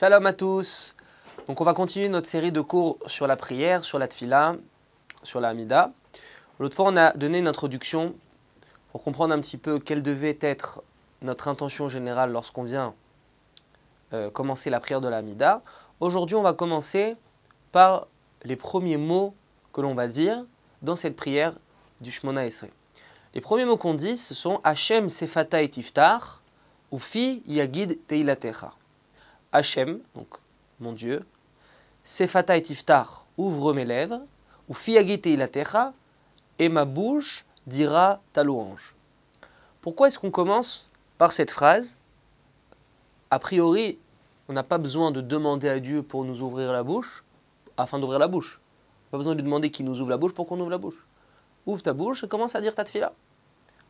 Shalom à tous. Donc on va continuer notre série de cours sur la prière, sur la tfila, sur la L'autre fois, on a donné une introduction pour comprendre un petit peu quelle devait être notre intention générale lorsqu'on vient euh, commencer la prière de la Aujourd'hui, on va commencer par les premiers mots que l'on va dire dans cette prière du Shmona Esrei. Les premiers mots qu'on dit, ce sont Hachem Sefata et Tiftar, Fi Yagid Teilatecha. Hachem, donc mon Dieu, Sefata et Tiftar, ouvre mes lèvres, ou Fiagite Ilatecha, et ma bouche dira ta louange. Pourquoi est-ce qu'on commence par cette phrase A priori, on n'a pas besoin de demander à Dieu pour nous ouvrir la bouche, afin d'ouvrir la bouche. Pas besoin de demander qui nous ouvre la bouche pour qu'on ouvre la bouche. Ouvre ta bouche et commence à dire ta tfila.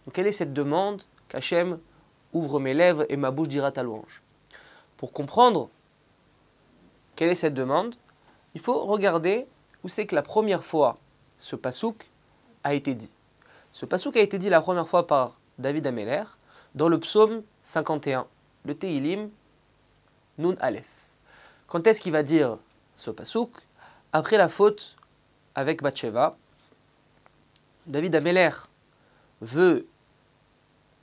Donc quelle est cette demande qu'Hachem ouvre mes lèvres et ma bouche dira ta louange pour comprendre quelle est cette demande, il faut regarder où c'est que la première fois ce pasouk a été dit. Ce pasouk a été dit la première fois par David Ameller dans le psaume 51, le Teilim Nun Aleph. Quand est-ce qu'il va dire ce pasouk Après la faute avec Bathsheba, David Ameller veut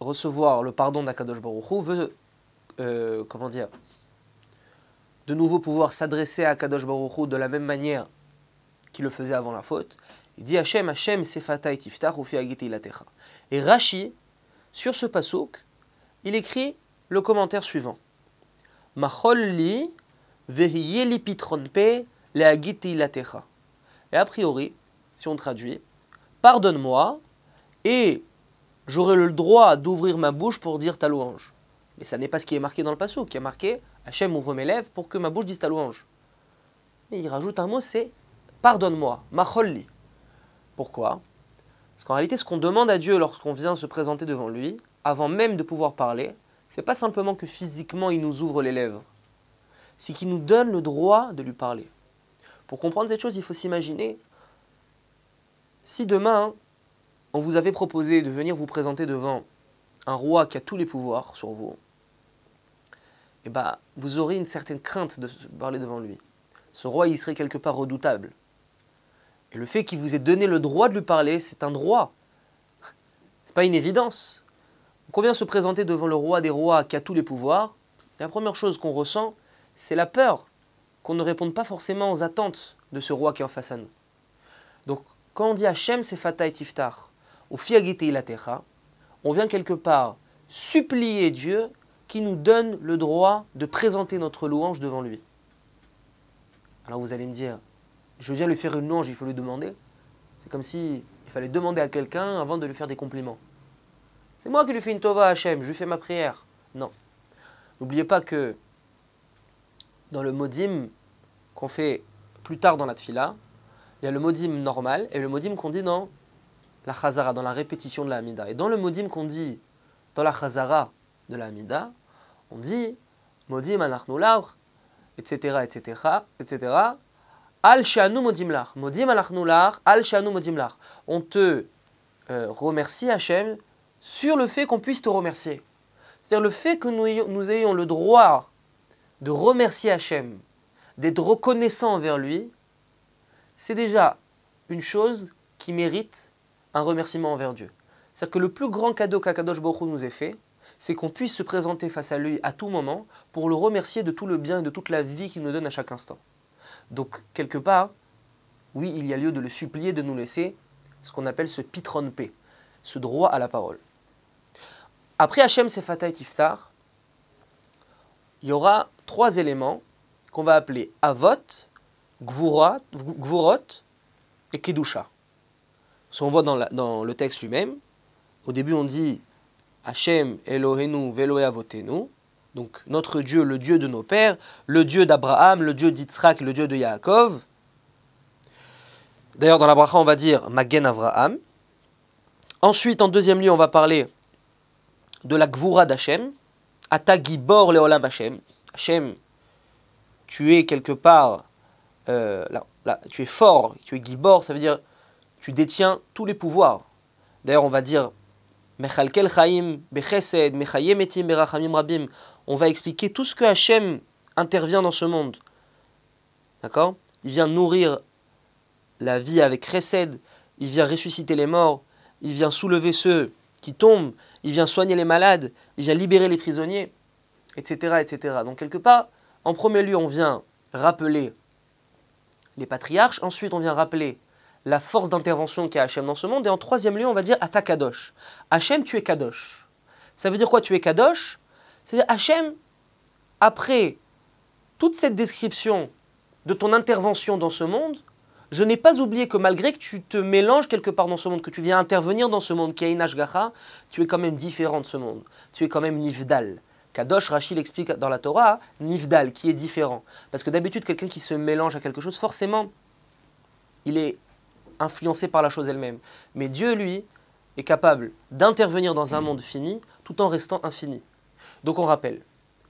recevoir le pardon d'Akadosh Baruchou, veut euh, comment dire, de nouveau pouvoir s'adresser à Kadosh Baruch de la même manière qu'il le faisait avant la faute. Il dit Hachem, Hachem, Sefata et Tiftar, Ilatecha. Et Rashi, sur ce pasouk, il écrit le commentaire suivant li Vehiyeli Pitronpe, la Ilatecha. Et a priori, si on traduit, pardonne-moi et j'aurai le droit d'ouvrir ma bouche pour dire ta louange. Mais ça n'est pas ce qui est marqué dans le passou, qui a marqué Hachem ouvre mes lèvres pour que ma bouche dise ta louange. Et il rajoute un mot, c'est pardonne-moi, macholli. Pourquoi Parce qu'en réalité, ce qu'on demande à Dieu lorsqu'on vient se présenter devant lui, avant même de pouvoir parler, c'est pas simplement que physiquement il nous ouvre les lèvres, c'est qu'il nous donne le droit de lui parler. Pour comprendre cette chose, il faut s'imaginer si demain on vous avait proposé de venir vous présenter devant un roi qui a tous les pouvoirs sur vous, eh bah, vous aurez une certaine crainte de parler devant lui. Ce roi, il serait quelque part redoutable. Et le fait qu'il vous ait donné le droit de lui parler, c'est un droit. C'est pas une évidence. Quand on vient se présenter devant le roi des rois qui a tous les pouvoirs, la première chose qu'on ressent, c'est la peur qu'on ne réponde pas forcément aux attentes de ce roi qui est en face à nous. Donc, quand on dit Hachem, c'est Fatah et Tiftar, ou Fiagite Ilatecha, on vient quelque part supplier Dieu qui nous donne le droit de présenter notre louange devant lui. Alors vous allez me dire, je viens lui faire une louange, il faut lui demander. C'est comme si il fallait demander à quelqu'un avant de lui faire des compliments. C'est moi qui lui fais une tova Hachem, je lui fais ma prière. Non. N'oubliez pas que dans le modim qu'on fait plus tard dans la tfila, il y a le modim normal et le modim qu'on dit dans la chazara, dans la répétition de la Hamida. Et dans le modim qu'on dit dans la chazara, de la on dit Modim anachnu etc., etc., etc. Al shanu modim lar. Modim anachnu al shanu modim On te euh, remercie Hachem sur le fait qu'on puisse te remercier. C'est-à-dire le fait que nous ayons, le droit de remercier Hachem, d'être reconnaissant envers lui, c'est déjà une chose qui mérite un remerciement envers Dieu. C'est-à-dire que le plus grand cadeau qu'Akadosh Baruch Hu nous ait fait, c'est qu'on puisse se présenter face à lui à tout moment pour le remercier de tout le bien et de toute la vie qu'il nous donne à chaque instant. Donc, quelque part, oui, il y a lieu de le supplier de nous laisser ce qu'on appelle ce pitron P, ce droit à la parole. Après Hachem Sefata et Tiftar, il y aura trois éléments qu'on va appeler Avot, Gvurot et Kedusha. Ce qu'on voit dans le texte lui-même, au début on dit Hachem Elohenu Veloé Avotenu, donc notre Dieu, le Dieu de nos pères, le Dieu d'Abraham, le Dieu d'Itsrak, le Dieu de Yaakov. D'ailleurs, dans l'Abraham, on va dire Magen Avraham. Ensuite, en deuxième lieu, on va parler de la gvoura d'Hachem. Atagibor Leolam Hachem. Hachem, tu es quelque part, euh, là, tu es fort, tu es Gibor, ça veut dire tu détiens tous les pouvoirs. D'ailleurs, on va dire on va expliquer tout ce que Hachem intervient dans ce monde. D'accord Il vient nourrir la vie avec Chesed, il vient ressusciter les morts, il vient soulever ceux qui tombent, il vient soigner les malades, il vient libérer les prisonniers, etc. etc. Donc quelque part, en premier lieu, on vient rappeler les patriarches, ensuite on vient rappeler la force d'intervention qu'a Hachem dans ce monde. Et en troisième lieu, on va dire ta Kadosh. Hachem, tu es Kadosh. Ça veut dire quoi Tu es Kadosh C'est-à-dire Hachem, après toute cette description de ton intervention dans ce monde, je n'ai pas oublié que malgré que tu te mélanges quelque part dans ce monde, que tu viens intervenir dans ce monde, qui Gacha, tu es quand même différent de ce monde. Tu es quand même Nifdal. Kadosh, Rachid explique dans la Torah, Nifdal, qui est différent. Parce que d'habitude, quelqu'un qui se mélange à quelque chose, forcément, il est influencé par la chose elle-même. Mais Dieu, lui, est capable d'intervenir dans un monde fini tout en restant infini. Donc on rappelle,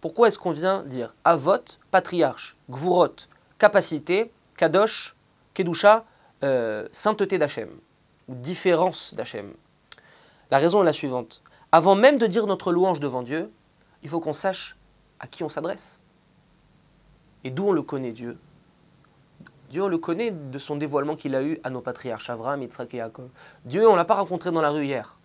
pourquoi est-ce qu'on vient dire Avot, patriarche, Gvurot, capacité, Kadosh, Kedusha, euh, sainteté d'Hachem, ou différence d'Hachem La raison est la suivante. Avant même de dire notre louange devant Dieu, il faut qu'on sache à qui on s'adresse et d'où on le connaît Dieu Dieu, on le connaît de son dévoilement qu'il a eu à nos patriarches Avram, Yitzhak et Yaakov. Dieu, on ne l'a pas rencontré dans la rue hier.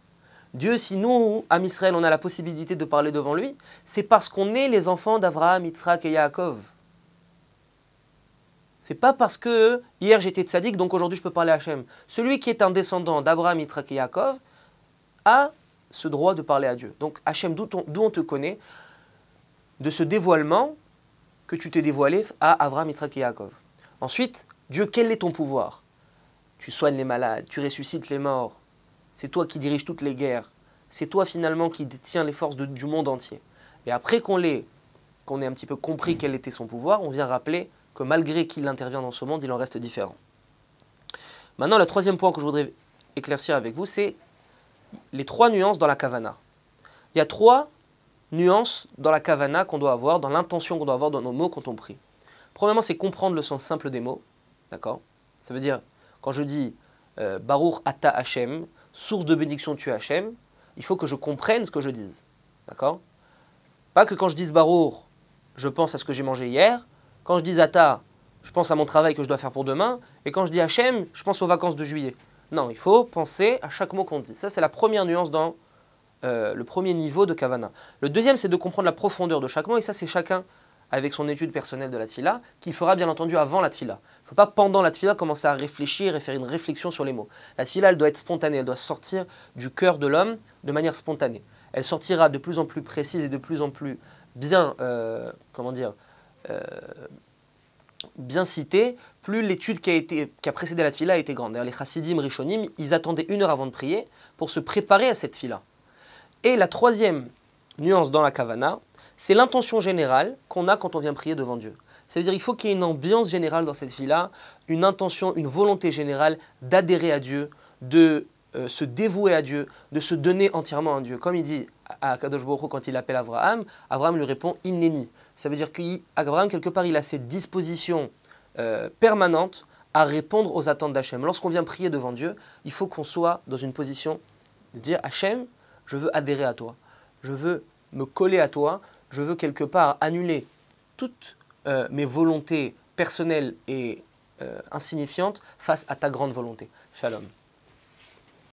Dieu, si nous, à Israël, on a la possibilité de parler devant lui, c'est parce qu'on est les enfants d'Avraham, Yitzhak et Yaakov. C'est pas parce que hier j'étais tzaddik, donc aujourd'hui je peux parler à Hachem. Celui qui est un descendant d'Abraham, Yitzhak et Yaakov a ce droit de parler à Dieu. Donc Hachem, d'où on, te connaît, de ce dévoilement que tu t'es dévoilé à Avraham, Yitzhak et Yaakov. Ensuite, Dieu, quel est ton pouvoir Tu soignes les malades, tu ressuscites les morts, c'est toi qui diriges toutes les guerres, c'est toi finalement qui détiens les forces du monde entier. Et après qu'on l'ait, qu'on ait un petit peu compris quel était son pouvoir, on vient rappeler que malgré qu'il intervient dans ce monde, il en reste différent. Maintenant, le troisième point que je voudrais éclaircir avec vous, c'est les trois nuances dans la kavana. Il y a trois nuances dans la kavana qu'on doit avoir, dans l'intention qu'on doit avoir dans nos mots quand on prie. Premièrement, c'est comprendre le sens simple des mots. D'accord Ça veut dire, quand je dis Barour, euh, Baruch Ata source de bénédiction tu es Hashem, il faut que je comprenne ce que je dise. D'accord Pas que quand je dis « Barour », je pense à ce que j'ai mangé hier. Quand je dis Ata, je pense à mon travail que je dois faire pour demain. Et quand je dis Hachem, je pense aux vacances de juillet. Non, il faut penser à chaque mot qu'on dit. Ça, c'est la première nuance dans euh, le premier niveau de Kavana. Le deuxième, c'est de comprendre la profondeur de chaque mot. Et ça, c'est chacun avec son étude personnelle de la tfila, qu'il fera bien entendu avant la tfila. Il ne faut pas pendant la tfila commencer à réfléchir et faire une réflexion sur les mots. La tfila, elle doit être spontanée, elle doit sortir du cœur de l'homme de manière spontanée. Elle sortira de plus en plus précise et de plus en plus bien, euh, comment dire, euh, bien citée, plus l'étude qui a, qui a précédé la tfila a été grande. les chassidim, rishonim, ils attendaient une heure avant de prier pour se préparer à cette tfila. Et la troisième nuance dans la kavana, c'est l'intention générale qu'on a quand on vient prier devant Dieu. Ça veut dire qu'il faut qu'il y ait une ambiance générale dans cette vie là une intention, une volonté générale d'adhérer à Dieu, de euh, se dévouer à Dieu, de se donner entièrement à Dieu. Comme il dit à Kadosh Baruch quand il appelle Abraham, Abraham lui répond Inneni. Ça veut dire qu'Abraham, quelque part, il a cette disposition euh, permanente à répondre aux attentes d'Hachem. Lorsqu'on vient prier devant Dieu, il faut qu'on soit dans une position de dire Hachem, je veux adhérer à toi, je veux me coller à toi, je veux quelque part annuler toutes euh, mes volontés personnelles et euh, insignifiantes face à ta grande volonté. Shalom.